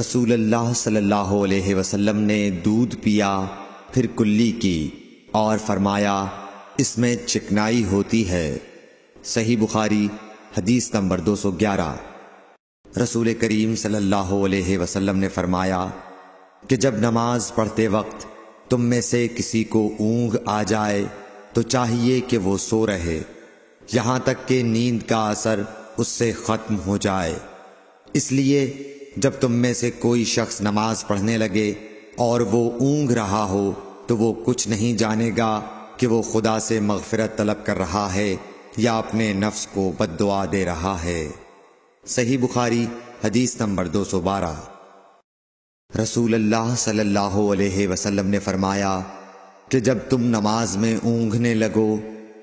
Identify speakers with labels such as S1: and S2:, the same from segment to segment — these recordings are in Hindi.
S1: रसूल अल्लाह सल्लल्लाहु अलैहि वसल्लम ने दूध पिया फिर कुल्ली की और फरमाया इसमें चिकनाई होती है सही बुखारी हदीस नंबर 211 रसूल करीम सल्लल्लाहु अलैहि वसल्लम ने फरमाया कि जब नमाज पढ़ते वक्त तुम में से किसी को ऊंघ आ जाए तो चाहिए कि वो सो रहे यहां तक कि नींद का असर उससे खत्म हो जाए इसलिए जब तुम में से कोई शख्स नमाज पढ़ने लगे और वो ऊंघ रहा हो तो वो कुछ नहीं जानेगा कि वो खुदा से मगफरत तलब कर रहा है या अपने नफ्स को बददुआ दे रहा है सही बुखारी हदीस नंबर 212 रसूल अल्लाह रसूल अलैहि ने फरमाया कि जब तुम नमाज में ऊंघने लगो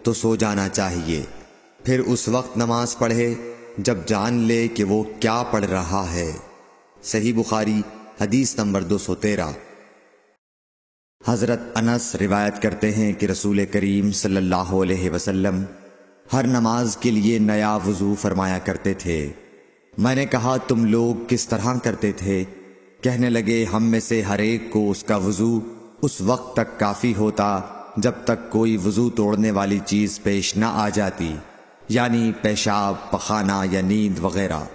S1: तो सो जाना चाहिए फिर उस वक्त नमाज पढ़े जब जान ले कि वो क्या पढ़ रहा है सही बुखारी हदीस नंबर दो सौ तेरह हज़रत अनस रिवायत करते हैं कि रसूल करीम सल्लल्लाहु अलैहि वसल्लम हर नमाज के लिए नया वज़ू फरमाया करते थे मैंने कहा तुम लोग किस तरह करते थे कहने लगे हम में से हर एक को उसका वज़ू उस वक्त तक काफ़ी होता जब तक कोई वज़ू तोड़ने वाली चीज़ पेश ना आ जाती यानी पेशाब पखाना या नींद वगैरह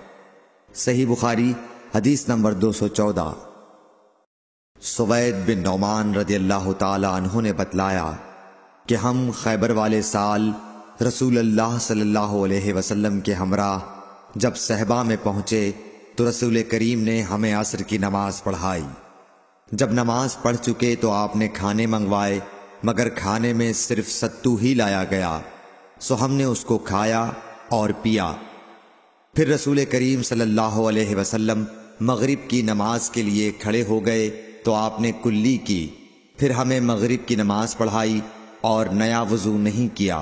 S1: सही बुखारी हदीस नंबर 214 सुवैद बिन नौमान रदी अल्लाह तु ने बतलाया कि हम खैबर वाले साल रसूल अल्लाह सल्लल्लाहु अलैहि वसल्लम के हमरा जब सहबा में पहुंचे तो रसूल करीम ने हमें असर की नमाज पढ़ाई जब नमाज पढ़ चुके तो आपने खाने मंगवाए मगर खाने में सिर्फ सत्तू ही लाया गया सो हमने उसको खाया और पिया फिर रसूल करीम सल्लल्लाहु अलैहि वसल्लम मगरिब की नमाज के लिए खड़े हो गए तो आपने कुल्ली की फिर हमें मगरिब की नमाज पढ़ाई और नया वजू नहीं किया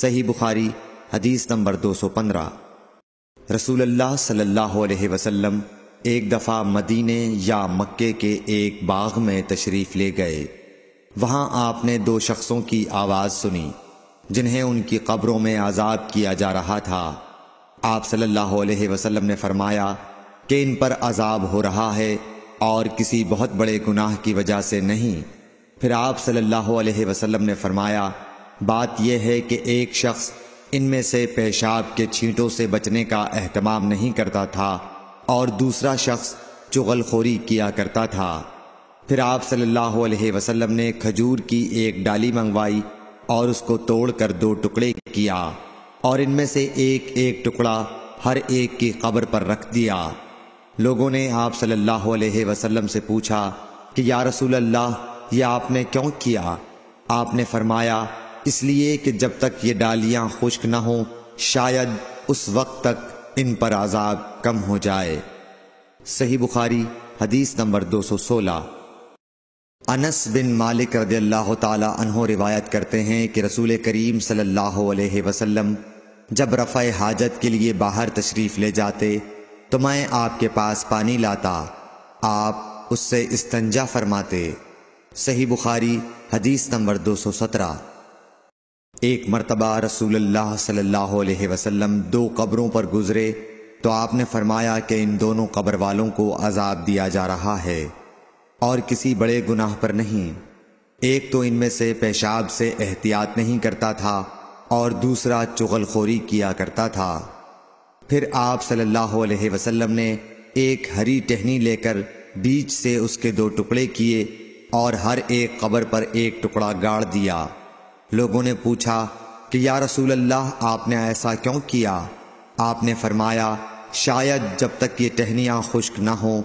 S1: सही बुखारी हदीस नंबर 215 रसूल अल्लाह सल्लल्लाहु अलैहि वसल्लम एक दफ़ा मदीने या मक्के के एक बाग में तशरीफ़ ले गए वहां आपने दो शख्सों की आवाज़ सुनी जिन्हें उनकी कब्रों में आजाद किया जा रहा था आप सल्लल्लाहु अलैहि वसल्लम ने फरमाया कि इन पर अजाब हो रहा है और किसी बहुत बड़े गुनाह की वजह से नहीं फिर आप सल्लल्लाहु अलैहि वसल्लम ने फरमाया बात यह है कि एक शख्स इनमें से पेशाब के छींटों से बचने का अहतमाम नहीं करता था और दूसरा शख्स चुगलखोरी किया करता था फिर आप सल्लल्लाहु अलैहि वसल्लम ने खजूर की एक डाली मंगवाई और उसको तोड़कर दो टुकड़े किया और इनमें से एक एक टुकड़ा हर एक की कब्र पर रख दिया लोगों ने आप सल्लल्लाहु अलैहि वसल्लम से पूछा कि या रसूल अल्लाह ये आपने क्यों किया आपने फरमाया इसलिए कि जब तक ये डालियां खुश्क न हों शायद उस वक्त तक इन पर आजाब कम हो जाए सही बुखारी हदीस नंबर 216 अनस बिन मालिक रज अल्लाह तहो रिवायत करते हैं कि रसूल करीम सल्लाह वसलम जब रफ़ हाजत के लिए बाहर तशरीफ़ ले जाते तो मैं आपके पास पानी लाता आप उससे इस्तंजा फरमाते सही बुखारी हदीस नंबर 217 एक मरतबा रसूल सल्लल्लाहु अलैहि वसल्लम दो कब्रों पर गुजरे तो आपने फरमाया कि इन दोनों कब्र वालों को अजाब दिया जा रहा है और किसी बड़े गुनाह पर नहीं एक तो इनमें से पेशाब से एहतियात नहीं करता था और दूसरा चुगलखोरी किया करता था फिर आप सल्लल्लाहु अलैहि वसल्लम ने एक हरी टहनी लेकर बीच से उसके दो टुकड़े किए और हर एक कबर पर एक टुकड़ा गाड़ दिया लोगों ने पूछा कि या रसूल अल्लाह आपने ऐसा क्यों किया आपने फरमाया शायद जब तक ये टहनियाँ खुश्क ना हों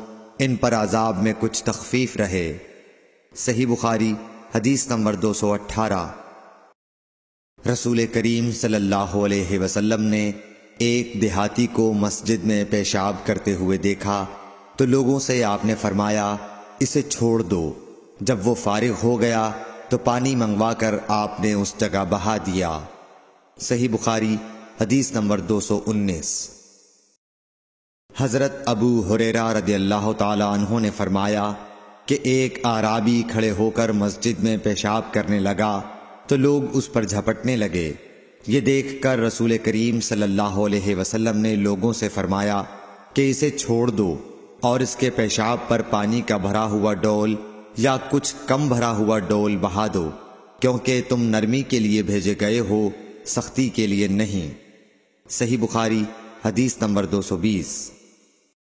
S1: इन पर आजाब में कुछ तखफीफ रहे सही बुखारी हदीस नंबर दो सौ अट्ठारह रसूल करीम सल्लल्लाहु अलैहि वसल्लम ने एक देहाती को मस्जिद में पेशाब करते हुए देखा तो लोगों से आपने फरमाया इसे छोड़ दो जब वो फारिग हो गया तो पानी मंगवा कर आपने उस जगह बहा दिया सही बुखारी हदीस नंबर 219 हजरत अबू हुरेरा रदी अल्लाह तहों ने फरमाया कि एक आराबी खड़े होकर मस्जिद में पेशाब करने लगा तो लोग उस पर झपटने लगे ये देखकर रसूल करीम सल्लल्लाहु अलैहि वसल्लम ने लोगों से फरमाया कि इसे छोड़ दो और इसके पेशाब पर पानी का भरा हुआ डोल या कुछ कम भरा हुआ डोल बहा दो क्योंकि तुम नरमी के लिए भेजे गए हो सख्ती के लिए नहीं सही बुखारी हदीस नंबर 220